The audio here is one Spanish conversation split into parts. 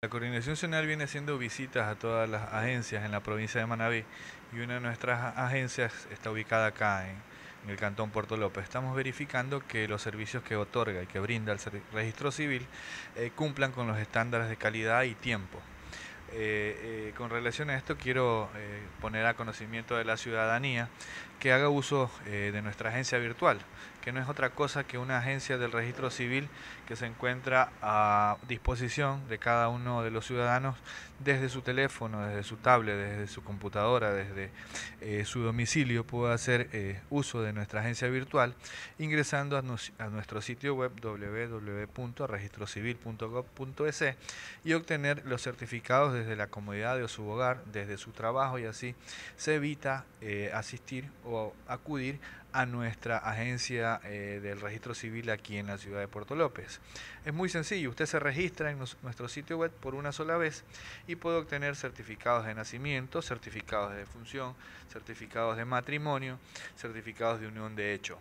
La Coordinación Nacional viene haciendo visitas a todas las agencias en la provincia de Manabí y una de nuestras agencias está ubicada acá en, el Cantón Puerto López. Estamos verificando que los servicios que otorga y que brinda el registro civil eh, cumplan con los estándares de calidad y tiempo. Eh, eh, con relación a esto quiero poner a conocimiento de la ciudadanía que haga uso de nuestra agencia virtual, que no es otra cosa que una agencia del registro civil que se encuentra a disposición de cada uno de los ciudadanos desde su teléfono, desde su tablet, desde su computadora, desde eh, su domicilio, puede hacer eh, uso de nuestra agencia virtual ingresando a, nuestro sitio web www.registrocivil.gov.es y obtener los certificados desde la comodidad de su hogar, desde su trabajo y así se evita eh, asistir o acudir a nuestra agencia eh, del Registro Civil aquí en la ciudad de Puerto López. Es muy sencillo, usted se registra en nuestro sitio web por una sola vez y puede obtener certificados de nacimiento, certificados de defunción, certificados de matrimonio, certificados de unión de hecho.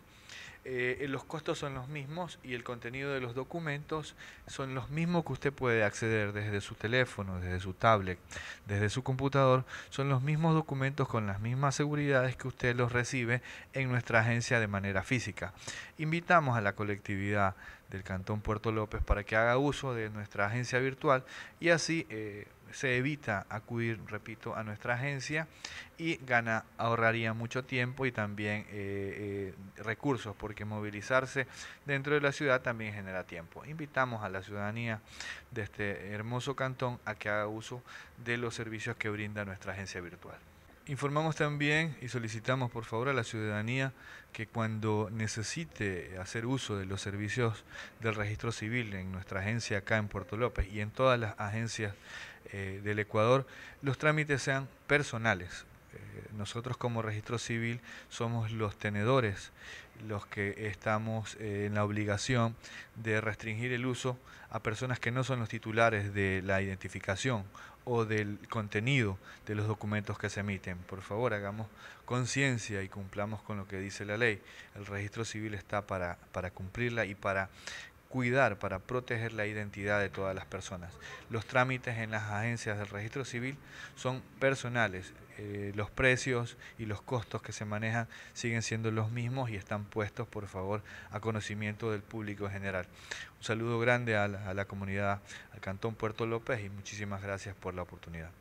Eh, los costos son los mismos y el contenido de los documentos son los mismos que usted puede acceder desde su teléfono, desde su tablet, desde su computador. Son los mismos documentos con las mismas seguridades que usted los recibe en nuestra agencia de manera física. Invitamos a la colectividad del Cantón Puerto López para que haga uso de nuestra agencia virtual y así... Eh, se evita acudir, repito, a nuestra agencia y gana, ahorraría mucho tiempo y también eh, eh, recursos, porque movilizarse dentro de la ciudad también genera tiempo. Invitamos a la ciudadanía de este hermoso cantón a que haga uso de los servicios que brinda nuestra agencia virtual. Informamos también y solicitamos por favor a la ciudadanía que cuando necesite hacer uso de los servicios del registro civil en nuestra agencia acá en Puerto López y en todas las agencias eh, del Ecuador, los trámites sean personales, eh, nosotros como registro civil somos los tenedores, los que estamos eh, en la obligación de restringir el uso a personas que no son los titulares de la identificación o del contenido de los documentos que se emiten. Por favor, hagamos conciencia y cumplamos con lo que dice la ley. El registro civil está para, para cumplirla y para cuidar, para proteger la identidad de todas las personas. Los trámites en las agencias del registro civil son personales. Eh, los precios y los costos que se manejan siguen siendo los mismos y están puestos, por favor, a conocimiento del público general. Un saludo grande a la comunidad, al Cantón Puerto López y muchísimas gracias por la oportunidad.